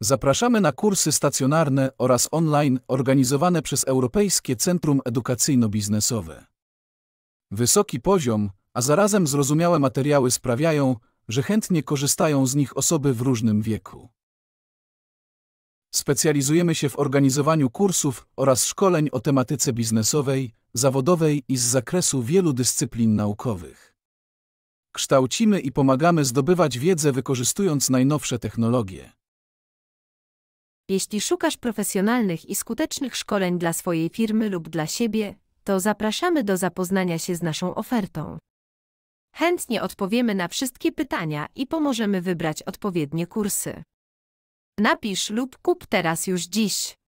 Zapraszamy na kursy stacjonarne oraz online organizowane przez Europejskie Centrum Edukacyjno-Biznesowe. Wysoki poziom, a zarazem zrozumiałe materiały sprawiają, że chętnie korzystają z nich osoby w różnym wieku. Specjalizujemy się w organizowaniu kursów oraz szkoleń o tematyce biznesowej, zawodowej i z zakresu wielu dyscyplin naukowych. Kształcimy i pomagamy zdobywać wiedzę wykorzystując najnowsze technologie. Jeśli szukasz profesjonalnych i skutecznych szkoleń dla swojej firmy lub dla siebie, to zapraszamy do zapoznania się z naszą ofertą. Chętnie odpowiemy na wszystkie pytania i pomożemy wybrać odpowiednie kursy. Napisz lub kup teraz już dziś.